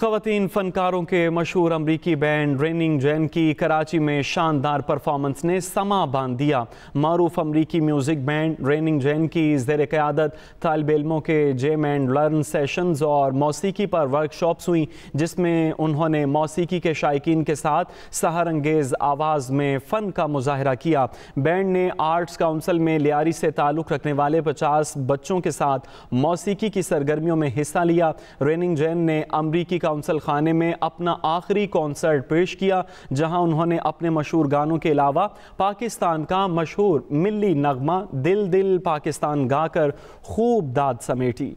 खातन फनकारों के मशहूर अमरीकी बैंड रेनिंग जैन की कराची में शानदार परफॉर्मेंस ने समा बांध दिया मरूफ अमरीकी म्यूज़िक बैंड रेनिंग जैन की जेर क़्यादत तालब इलमों के जेम एंड लर्न सेशंस और मौसीकी पर वर्कशॉप्स हुई जिसमें उन्होंने मौसीकी के शायक के साथ सहारंगेज़ आवाज़ में फ़न का मुजाहरा किया बैंड ने आर्ट्स काउंसिल में लियारी से ताल्लुक़ रखने वाले पचास बच्चों के साथ मौसीकी की सरगर्मियों में हिस्सा लिया रेनिंग जैन ने अमरीकी काउंसिल खाने में अपना आखिरी कॉन्सर्ट पेश किया जहां उन्होंने अपने मशहूर गानों के अलावा पाकिस्तान का मशहूर मिली नगमा दिल दिल पाकिस्तान गाकर खूब दाद समेटी